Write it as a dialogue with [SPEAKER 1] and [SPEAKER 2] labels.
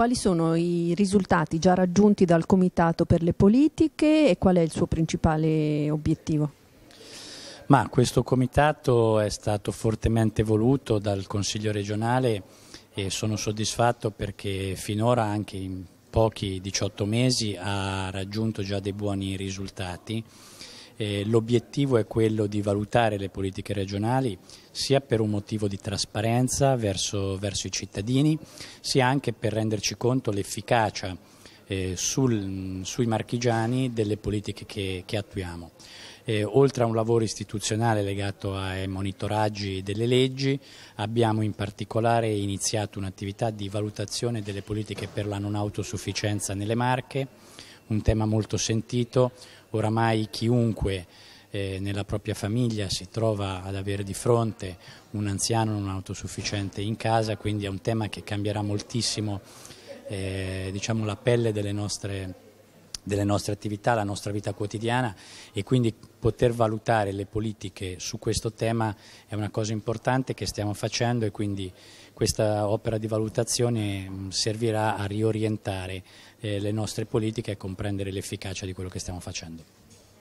[SPEAKER 1] quali sono i risultati già raggiunti dal Comitato per le politiche e qual è il suo principale obiettivo?
[SPEAKER 2] Ma questo comitato è stato fortemente voluto dal Consiglio regionale e sono soddisfatto perché finora anche in pochi 18 mesi ha raggiunto già dei buoni risultati eh, l'obiettivo è quello di valutare le politiche regionali sia per un motivo di trasparenza verso, verso i cittadini, sia anche per renderci conto l'efficacia eh, sul, sui marchigiani delle politiche che, che attuiamo. Eh, oltre a un lavoro istituzionale legato ai monitoraggi delle leggi, abbiamo in particolare iniziato un'attività di valutazione delle politiche per la non autosufficienza nelle Marche, un tema molto sentito, oramai chiunque eh, nella propria famiglia si trova ad avere di fronte un anziano non autosufficiente in casa, quindi è un tema che cambierà moltissimo eh, diciamo, la pelle delle nostre delle nostre attività, la nostra vita quotidiana e quindi poter valutare le politiche su questo tema è una cosa importante che stiamo facendo e quindi questa opera di valutazione mm, servirà a riorientare eh, le nostre politiche e a comprendere l'efficacia di quello che stiamo facendo.